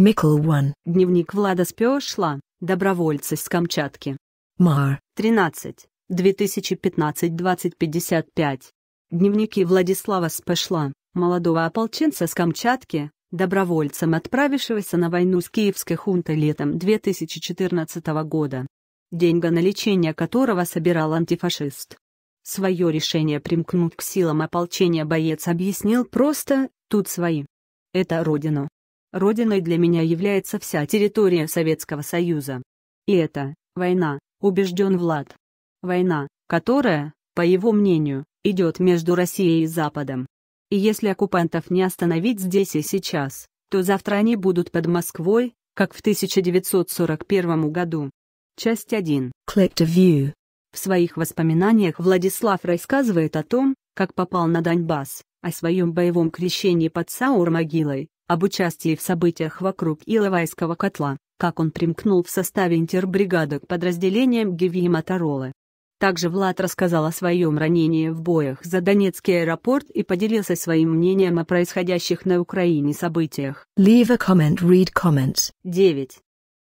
Микл 1. Дневник Влада Спешла. добровольцы с Камчатки. Мар. 13. 2015-2055. Дневники Владислава Спешла, молодого ополченца с Камчатки, добровольцем, отправившегося на войну с киевской хунтой летом 2014 года. Деньга на лечение которого собирал антифашист. Свое решение примкнуть к силам ополчения боец объяснил просто «тут свои». Это родину. Родиной для меня является вся территория Советского Союза. И это война, убежден Влад. Война, которая, по его мнению, идет между Россией и Западом. И если оккупантов не остановить здесь и сейчас, то завтра они будут под Москвой, как в 1941 году. Часть 1. Click to view. В своих воспоминаниях Владислав рассказывает о том, как попал на Донбасс, о своем боевом крещении под Саур-могилой, об участии в событиях вокруг Иловайского котла, как он примкнул в составе интербригады к подразделениям Гиви и Моторолы. Также Влад рассказал о своем ранении в боях за Донецкий аэропорт и поделился своим мнением о происходящих на Украине событиях. Leave a comment, read comments. 9.